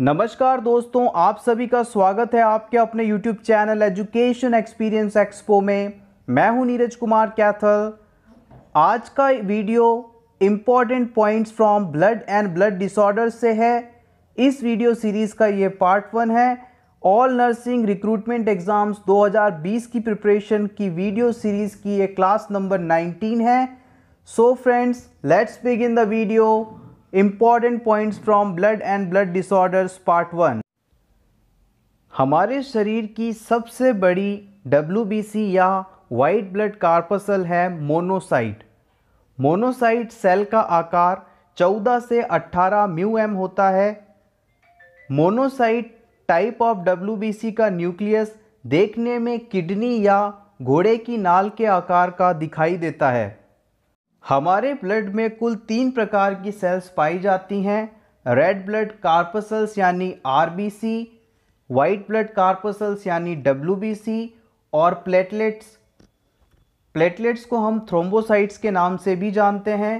नमस्कार दोस्तों आप सभी का स्वागत है आपके अपने YouTube channel education experience expo में मैं हूं नीरज कुमार कैथल आज का video important points from blood and blood disorder से है इस वीडियो सीरीज़ का ये पार्ट वन है ऑल नर्सिंग रिक्रूटमेंट एग्ज़ाम्स 2020 की प्रिपरेशन की वीडियो सीरीज़ की ये क्लास नंबर 19 है so friends let's begin the video important points from blood and blood disorders part one हमारे शरीर की सबसे बड़ी डब्ल्यू या वाइट ब्लड कार्पसल है मोनोसाइट मोनोसाइट सेल का आकार 14 से 18 म्यू एम होता है मोनोसाइट टाइप ऑफ डब्ल्यू का न्यूक्लियस देखने में किडनी या घोड़े की नाल के आकार का दिखाई देता है हमारे ब्लड में कुल तीन प्रकार की सेल्स पाई जाती हैं रेड ब्लड कार्पसल्स यानी सी वाइट ब्लड कार्पसल्स यानी सी और प्लेटलेट्स प्लेटलेट्स को हम थ्रोम्बोसाइट्स के नाम से भी जानते हैं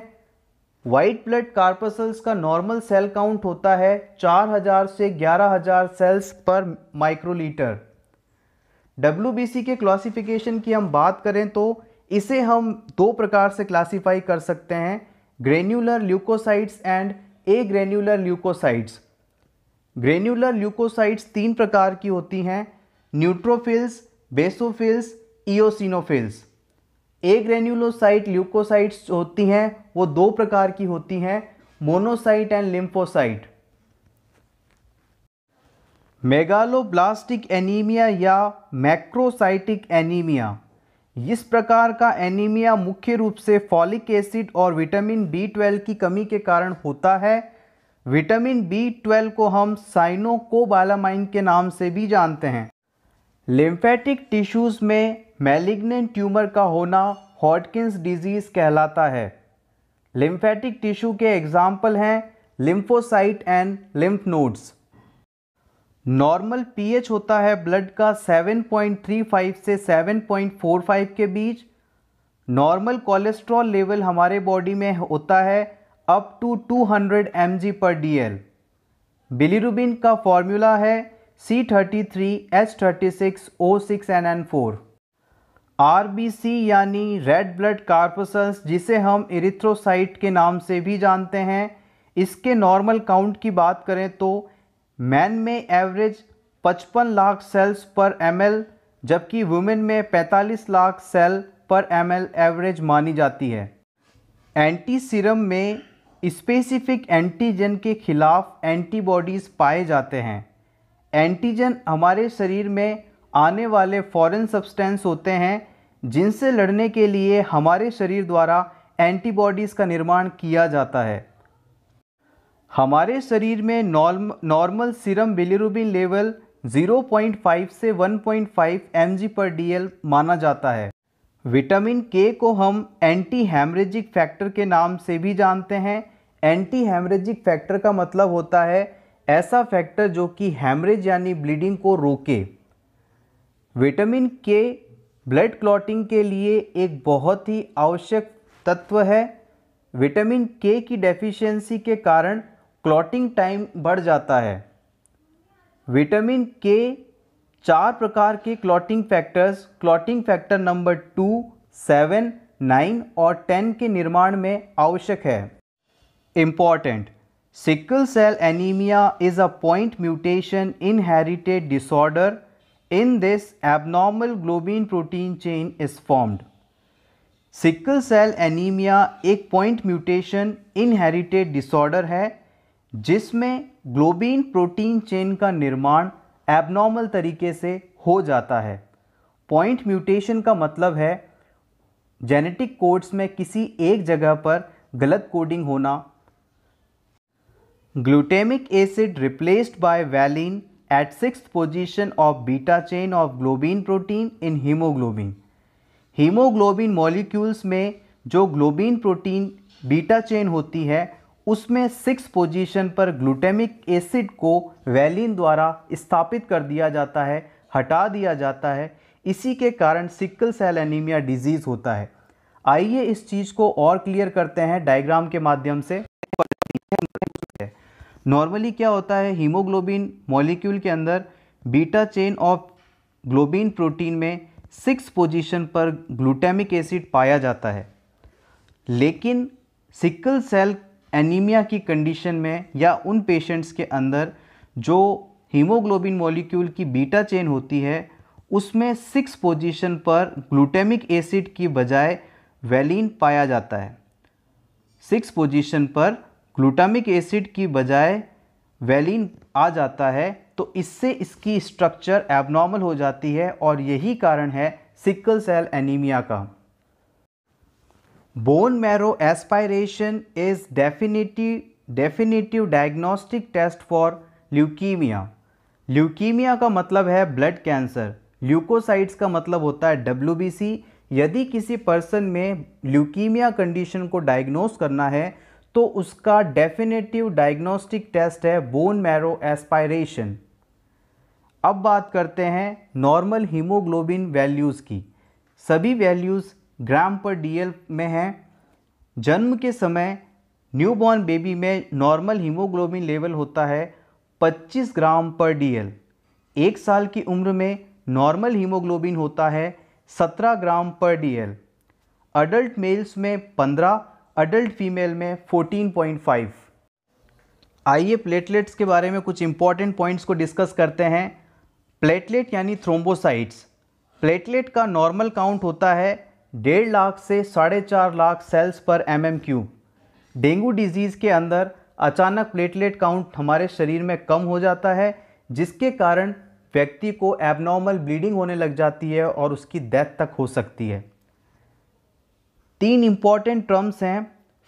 वाइट ब्लड कार्पसल्स का नॉर्मल सेल काउंट होता है 4000 से 11000 सेल्स पर माइक्रोलीटर डब्ल्यू के क्लासिफिकेशन की हम बात करें तो इसे हम दो प्रकार से क्लासीफाई कर सकते हैं granular leukocytes and agranular leukocytes granular leukocytes तीन प्रकार की होती हैं neutrophils basophils eosinophils agranulocyte leukocytes होती हैं वो दो प्रकार की होती हैं monocyte and lymphocyte megaloblastic anaemia या मैक्रोसाइटिक एनीमिया इस प्रकार का एनीमिया मुख्य रूप से फॉलिक एसिड और विटामिन बी ट्वेल्व की कमी के कारण होता है विटामिन बी ट्वेल्व को हम साइनोकोबालामाइन के नाम से भी जानते हैं लिम्फेटिक टिश्यूज़ में मेलिग्नेंट ट्यूमर का होना हॉटकिंस डिजीज़ कहलाता है लिम्फेटिक टिश्यू के एग्जाम्पल हैं lymphocyte and lymph nodes normal pH होता है ब्लड का 7.35 से 7.45 के बीच नॉर्मल कोलेस्ट्रॉल लेवल हमारे बॉडी में होता है up to 200 M per DL bilirubin का फॉर्मूला है C thirty three H thirty six O six N N four R B C यानी रेड ब्लड कार्पसल्स जिसे हम इरिथ्रोसाइट के नाम से भी जानते हैं इसके नॉर्मल काउंट की बात करें तो मैन में average 55 lakh cells per M जबकि वुमेन में 45 lakh cell per M average मानी जाती है एंटी सीरम में स्पेसिफिक एंटीजन के खिलाफ एंटीबॉडीज़ पाए जाते हैं एंटीजन हमारे शरीर में आने वाले फॉरेन सब्सटेंस होते हैं जिनसे लड़ने के लिए हमारे शरीर द्वारा एंटीबॉडीज़ का निर्माण किया जाता है हमारे शरीर में norm normal serum bilirubin level 0.5 से 1.5 mg पर डी माना जाता है विटामिन के को हम एंटी हेमरेजिक फैक्टर के नाम से भी जानते हैं एंटी हेमरेजिक फैक्टर का मतलब होता है ऐसा फैक्टर जो कि हेमरेज यानी ब्लीडिंग को रोके विटामिन के ब्लड क्लॉटिंग के लिए एक बहुत ही आवश्यक तत्व है विटामिन के की डेफिशिएंसी के कारण क्लॉटिंग टाइम बढ़ जाता है विटामिन के चार प्रकार के clotting factors clotting factor number two seven nine और टेन के निर्माण में आवश्यक है important sickle cell anaemia is a point mutation inherited disorder in this abnormal globin protein chain is formed sickle cell anaemia एक पॉइंट म्यूटेशन इनहेरिटेड डिसऑर्डर है जिसमें globin protein chain का निर्माण एबनॉर्मल तरीके से हो जाता है पॉइंट म्यूटेशन का मतलब है जेनेटिक कोड्स में किसी एक जगह पर गलत कोडिंग होना glutamic acid replaced by valine at six position of beta chain of globin protein in haemoglobin haemoglobin molecules में जो ग्लोबिन प्रोटीन बीटा चेन होती है उसमें सिक्स पोजीशन पर ग्लूटेमिक एसिड को वैलिन द्वारा स्थापित कर दिया जाता है हटा दिया जाता है इसी के कारण सिक्कल सेल एनीमिया डिजीज़ होता है आइए इस चीज़ को और क्लियर करते हैं डायग्राम के माध्यम से नॉर्मली क्या होता है हीमोग्लोबिन मॉलिक्यूल के अंदर beta chain of globin protein में सिक्स पोजीशन पर ग्लूटेमिक एसिड पाया जाता है लेकिन सिक्कल सेल एनीमिया की कंडीशन में या उन पेशेंट्स के अंदर जो हीमोग्लोबिन मॉलिक्यूल की बीटा चेन होती है उसमें सिक्स पोजीशन पर ग्लूटेमिक एसिड की बजाय वेलिन पाया जाता है सिक्स पोजीशन पर ग्लूटामिक एसिड की बजाय वेलिन आ जाता है तो इससे इसकी स्ट्रक्चर एबनॉर्मल हो जाती है और यही कारण है सिकल सेल एनीमिया का bone marrow aspiration is definitive definitive diagnostic test for leukaemia leukaemia का मतलब है ब्लड कैंसर ल्यूकोसाइट्स का मतलब होता है डब्ल्यू यदि किसी पर्सन में ल्यूकीमिया कंडीशन को डायग्नोस करना है तो उसका डेफिनेटिव डायग्नोस्टिक टेस्ट है बोन मैरो एस्पायरेशन अब बात करते हैं नॉर्मल हीमोग्लोबिन वैल्यूज़ की सभी वैल्यूज़ ग्राम पर डीएल में है जन्म के समय न्यूबॉर्न बेबी में नॉर्मल हीमोग्लोबिन लेवल होता है 25 ग्राम पर डीएल एक साल की उम्र में नॉर्मल हीमोग्लोबिन होता है 17 ग्राम पर डीएल अडल्ट मेल्स में 15 अडल्ट फीमेल में 14.5 आइए प्लेटलेट्स के बारे में कुछ इंपॉर्टेंट पॉइंट्स को डिस्कस करते हैं प्लेटलेट यानी थ्रोम्बोसाइट्स प्लेटलेट का नॉर्मल काउंट होता है डेढ़ लाख से साढ़े चार lakh cells per M M cu dengue disease के अंदर अचानक प्लेटलेट काउंट हमारे शरीर में कम हो जाता है जिसके कारण व्यक्ति को एबनॉर्मल ब्लीडिंग होने लग जाती है और उसकी डेथ तक हो सकती है तीन इम्पॉर्टेंट टर्म्स हैं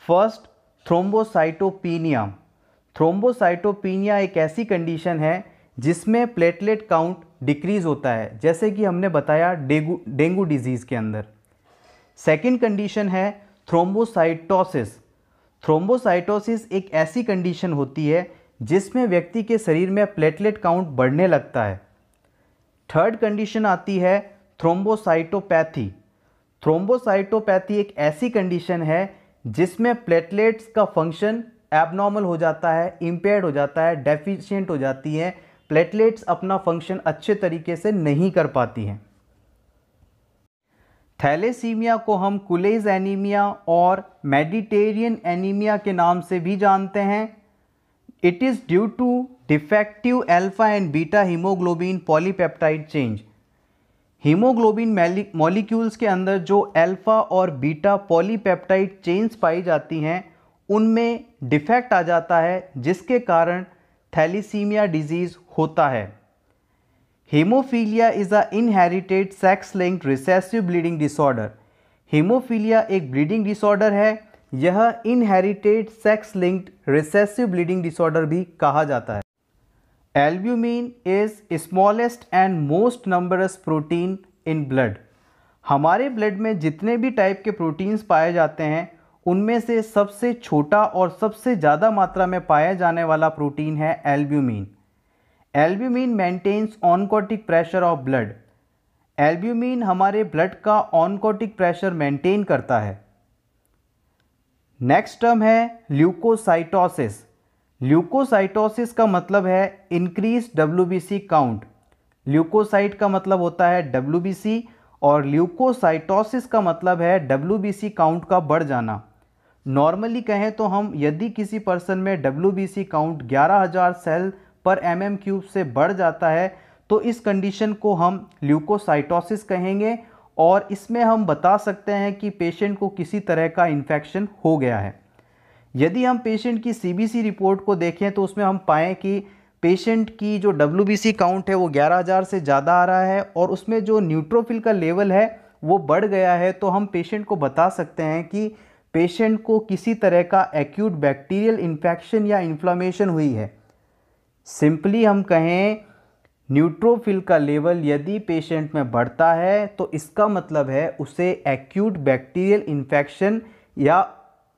फर्स्ट थ्रोम्बोसाइटोपीनिया थ्रोम्बोसाइटोपिनिया एक ऐसी कंडीशन है जिसमें प्लेटलेट काउंट डिक्रीज़ होता है जैसे कि हमने बताया डेंगू डेंगू डिजीज़ के अंदर सेकेंड कंडीशन है थ्रोम्बोसाइटोसिस थ्रोम्बोसाइटोसिस एक ऐसी कंडीशन होती है जिसमें व्यक्ति के शरीर में प्लेटलेट काउंट बढ़ने लगता है थर्ड कंडीशन आती है थ्रोम्बोसाइटोपैथी थ्रोम्बोसाइटोपैथी एक ऐसी कंडीशन है जिसमें प्लेटलेट्स का फंक्शन एबनॉर्मल हो जाता है इम्पेयर्ड हो जाता है डेफिशिएंट हो जाती है प्लेटलेट्स अपना फंक्शन अच्छे तरीके से नहीं कर पाती हैं थैलेसीमिया को हम कुलेज एनीमिया और मेडिटेरियन एनीमिया के नाम से भी जानते हैं it is due to defective alpha and beta haemoglobin polypeptide change haemoglobin molecules के अंदर जो अल्फा और बीटा पॉलीपेप्टाइड चेंज पाई जाती हैं उनमें डिफेक्ट आ जाता है जिसके कारण थैलीसीमिया डिजीज़ होता है haemophilia is a inherited sex linked recessive bleeding disorder haemophilia एक ब्लीडिंग डिसऑर्डर है यह inherited sex linked recessive bleeding disorder भी कहा जाता है albumin is smallest and most numerous protein in blood हमारे ब्लड में जितने भी टाइप के प्रोटीन्स पाए जाते हैं उनमें से सबसे छोटा और सबसे ज़्यादा मात्रा में पाया जाने वाला प्रोटीन है albumin albumin maintains oncotic pressure of blood albumin हमारे ब्लड का ऑनकोटिक प्रेशर मेंटेन करता है नेक्स्ट टर्म है ल्यूकोसाइटोसिस ल्यूकोसाइटोसिस का मतलब है इंक्रीज डब्ल्यू काउंट ल्यूकोसाइट का मतलब होता है डब्ल्यू और ल्यूकोसाइटोसिस का मतलब है डब्ल्यू काउंट का बढ़ जाना नॉर्मली कहें तो हम यदि किसी पर्सन में W count 11000 cell per M M cube से बढ़ जाता है तो इस कंडीशन को हम ल्यूकोसाइटोसिस कहेंगे और इसमें हम बता सकते हैं कि पेशेंट को किसी तरह का इन्फेक्शन हो गया है यदि हम पेशेंट की सीबीसी रिपोर्ट को देखें तो उसमें हम पाएँ कि पेशेंट की जो डब्ल्यू काउंट है वो 11000 से ज़्यादा आ रहा है और उसमें जो न्यूट्रोफिल का लेवल है वो बढ़ गया है तो हम पेशेंट को बता सकते हैं कि पेशेंट को किसी तरह का एक्यूट बैक्टीरियल इन्फेक्शन या इन्फ्लामेशन हुई है सिंपली हम कहें न्यूट्रोफिल का लेवल यदि पेशेंट में बढ़ता है तो इसका मतलब है उसे एक्यूट बैक्टीरियल इन्फेक्शन या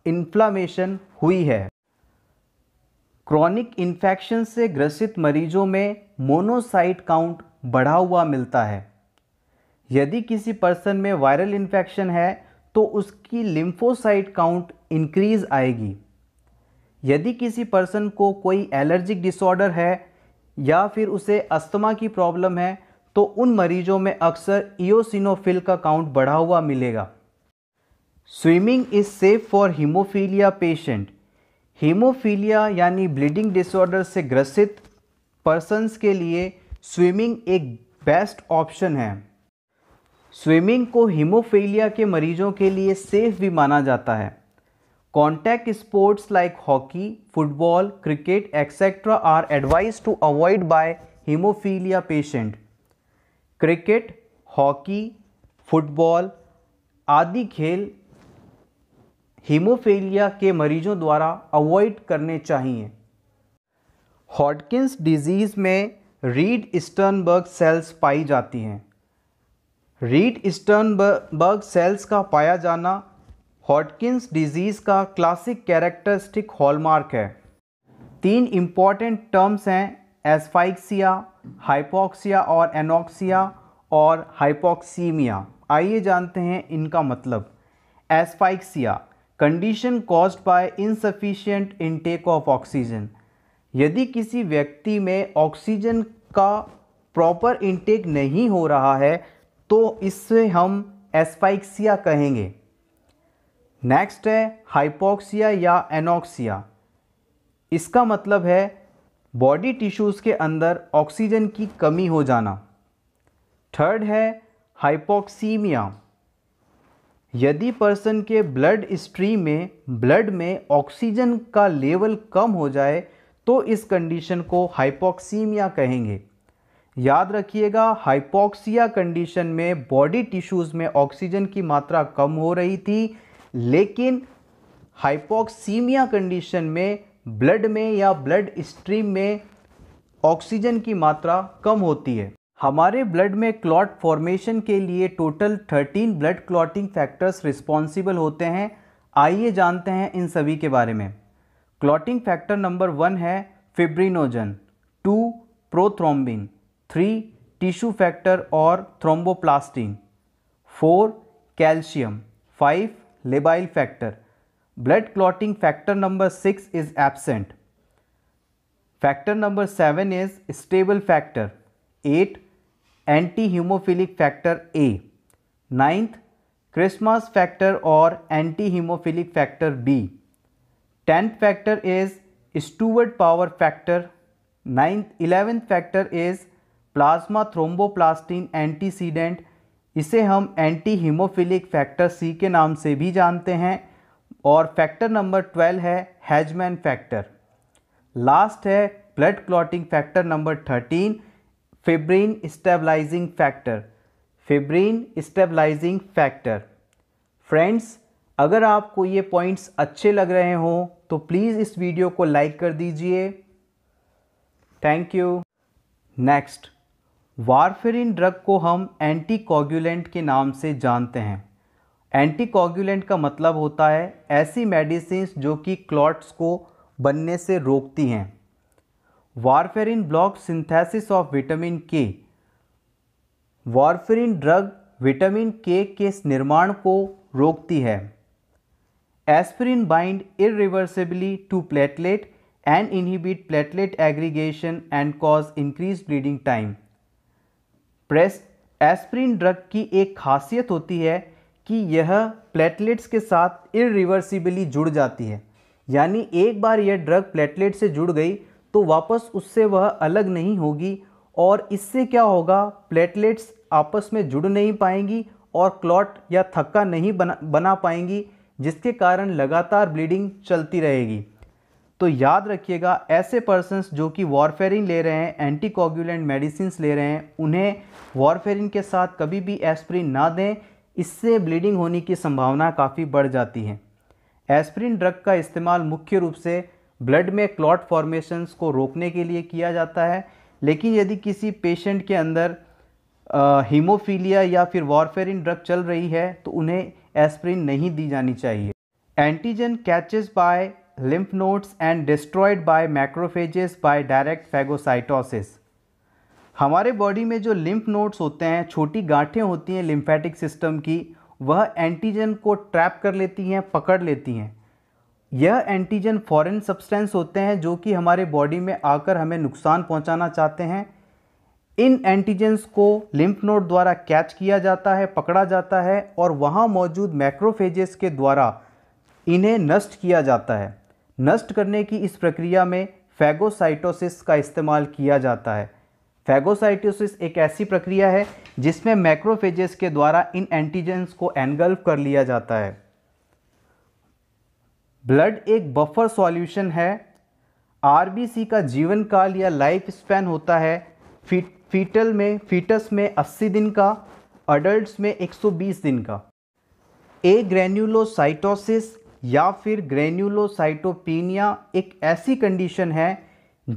इन्फ्लामेशन हुई है क्रॉनिक इन्फेक्शन से ग्रसित मरीजों में मोनोसाइट काउंट बढ़ा हुआ मिलता है यदि किसी पर्सन में वायरल इन्फेक्शन है तो उसकी लिम्फोसाइट काउंट इंक्रीज आएगी यदि किसी पर्सन को कोई एलर्जिक डिसऑर्डर है या फिर उसे अस्थमा की प्रॉब्लम है तो उन मरीजों में अक्सर ईओसिनोफिल का काउंट बढ़ा हुआ मिलेगा swimming is safe for haemophilia patient haemophilia यानी ब्लीडिंग डिसऑर्डर से ग्रसित पर्सनस के लिए स्विमिंग एक बेस्ट ऑप्शन है स्विमिंग को हीमोफीलिया के मरीजों के लिए सेफ भी माना जाता है contact sports like hockey football cricket etcetera are advise to avoid by haemophilia patient cricket hockey football आदि खेल हीमोफीलिया के मरीजों द्वारा अवॉइड करने चाहिए हॉटकिंस डिजीज में रीड स्टर्नबर्ग सेल्स पाई जाती हैं रीड स्टर्नबर्ग सेल्स का पाया जाना हॉटकिंस डिजीज़ का क्लासिक कैरेक्टरिस्टिक हॉलमार्क है तीन इम्पॉर्टेंट टर्म्स हैं एस्फाइक्सिया हाइपोक्सिया और एनोक्सिया और हाइपोक्सीमिया आइए जानते हैं इनका मतलब asphyxia condition caused by insufficient intake of oxygen यदि किसी व्यक्ति में ऑक्सीजन का प्रॉपर इनटेक नहीं हो रहा है तो इससे हम एस्फाइक्सिया कहेंगे नेक्स्ट है हाइपोक्सिया या एनोक्सिया इसका मतलब है बॉडी टिश्यूज़ के अंदर ऑक्सीजन की कमी हो जाना थर्ड है हाइपोक्सीमिया यदि पर्सन के ब्लड स्ट्रीम में ब्लड में ऑक्सीजन का लेवल कम हो जाए तो इस कंडीशन को हाइपोक्सीमिया कहेंगे याद रखिएगा हाइपोक्सिया कंडीशन में बॉडी टिश्यूज़ में ऑक्सीजन की मात्रा कम हो रही थी लेकिन हाइपोक्सीमिया कंडीशन में ब्लड में या ब्लड स्ट्रीम में ऑक्सीजन की मात्रा कम होती है हमारे ब्लड में क्लॉट फॉर्मेशन के लिए total 13 blood clotting factors responsible होते हैं आइए जानते हैं इन सभी के बारे में क्लॉटिंग फैक्टर नंबर वन है fibrinogen two prothrombin three tissue factor और thromboplastin four calcium five labile factor. Blood clotting factor number 6 is absent. Factor number 7 is stable factor. 8 anti-hemophilic factor A. Ninth Christmas factor or anti-hemophilic factor B. Tenth factor is Stewart power factor. Ninth, eleventh factor is plasma thromboplastin antecedent इसे हम anti haemophilic factor C के नाम से भी जानते हैं और factor number twelve है हैजमैन फैक्टर लास्ट है blood clotting factor number thirteen fibrin stabilising factor fibrin stabilising factor friends अगर आपको ये पॉइंट्स अच्छे लग रहे हों तो प्लीज़ इस वीडियो को लाइक कर दीजिए thank you next warfarin drug को हम एंटी के नाम से जानते हैं एंटीकॉग्यूलेंट का मतलब होता है ऐसी मेडिसिन जो कि क्लॉट्स को बनने से रोकती हैं warfarin block synthesis of vitamin K warfarin drug vitamin K के निर्माण को रोकती है aspirin bind irreversibly to platelet and inhibit platelet aggregation and cause increase bleeding time press aspirin drug की एक खासियत होती है कि यह प्लेटलेट्स के साथ इरिवर्सिबली जुड़ जाती है यानी एक बार यह ड्रग प्लेटलेट से जुड़ गई तो वापस उससे वह अलग नहीं होगी और इससे क्या होगा प्लेटलेट्स आपस में जुड़ नहीं पाएंगी और क्लॉट या थक्का नहीं बना बना पाएंगी जिसके कारण लगातार ब्लीडिंग चलती रहेगी तो याद रखिएगा ऐसे पर्सनस जो कि वॉरफेरिन ले रहे हैं एंटी कोगुलेंट मेडिसिन ले रहे हैं उन्हें वॉरफेरिन के साथ कभी भी एस्प्रिन ना दें इससे ब्लीडिंग होने की संभावना काफ़ी बढ़ जाती है एस्प्रिन ड्रग का इस्तेमाल मुख्य रूप से ब्लड में क्लॉट फॉर्मेशंस को रोकने के लिए किया जाता है लेकिन यदि किसी पेशेंट के अंदर हीमोफीलिया या फिर वॉरफेरिन ड्रग चल रही है तो उन्हें एस्प्रिन नहीं दी जानी चाहिए antigen catches by lymph nodes and destroyed by macrophages by direct phagocytosis हमारे बॉडी में जो लिम्फ नोड्स होते हैं छोटी गांठें होती हैं लिम्फेटिक सिस्टम की वह एंटीजन को ट्रैप कर लेती हैं पकड़ लेती हैं यह एंटीजन फॉरेन सब्सटेंस होते हैं जो कि हमारे बॉडी में आकर हमें नुकसान पहुंचाना चाहते हैं इन एंटीजेंस को लिम्फ नोड द्वारा कैच किया जाता है पकड़ा जाता है और वहाँ मौजूद मैक्रोफेजेस के द्वारा इन्हें नष्ट किया जाता है नष्ट करने की इस प्रक्रिया में फैगोसाइटोसिस का इस्तेमाल किया जाता है फैगोसाइटोसिस एक ऐसी प्रक्रिया है जिसमें मैक्रोफेजेस के द्वारा इन एंटीजेंस को एनगल्फ कर लिया जाता है ब्लड एक बफर सॉल्यूशन है आरबीसी का जीवन काल या लाइफ स्पैन होता है फीटल में फीटस में 80 दिन का अडल्ट में 120 दिन का ए ग्रैन्यूलोसाइटोसिस या फिर ग्रेन्यूलोसाइटोपीनिया एक ऐसी कंडीशन है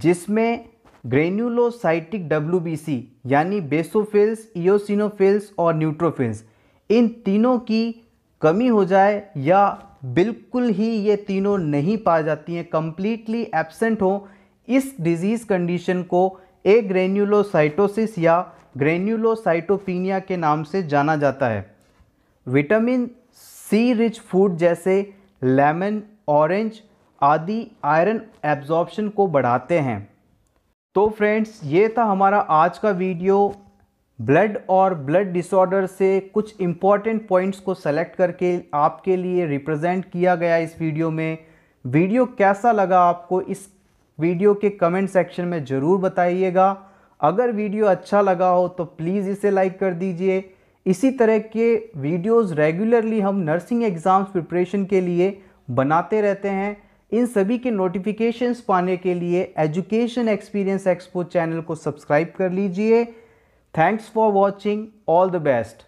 जिसमें ग्रेन्यूलोसाइटिक डब्ल्यू यानी बेसोफिल्स ईसिनोफिल्स और न्यूट्रोफिल्स इन तीनों की कमी हो जाए या बिल्कुल ही ये तीनों नहीं पा जाती हैं कम्प्लीटली एबसेंट हो इस डिज़ीज़ कंडीशन को ए ग्रेन्यूलोसाइटोसिस या ग्रेन्यूलोसाइटोपीनिया के नाम से जाना जाता है विटामिन सी रिच फूड जैसे लेमन ऑरेंज आदि आयरन एब्जॉर्प्शन को बढ़ाते हैं तो फ्रेंड्स ये था हमारा आज का वीडियो ब्लड और ब्लड डिसऑर्डर से कुछ इम्पॉर्टेंट पॉइंट्स को सेलेक्ट करके आपके लिए रिप्रेजेंट किया गया इस वीडियो में वीडियो कैसा लगा आपको इस वीडियो के कमेंट सेक्शन में ज़रूर बताइएगा अगर वीडियो अच्छा लगा हो तो प्लीज़ इसे लाइक कर दीजिए इसी तरह के वीडियोस रेगुलरली हम नर्सिंग एग्ज़ाम्स प्रिपरेशन के लिए बनाते रहते हैं इन सभी के नोटिफिकेशंस पाने के लिए एजुकेशन एक्सपीरियंस एक्सपो चैनल को सब्सक्राइब कर लीजिए thanks for watching all the best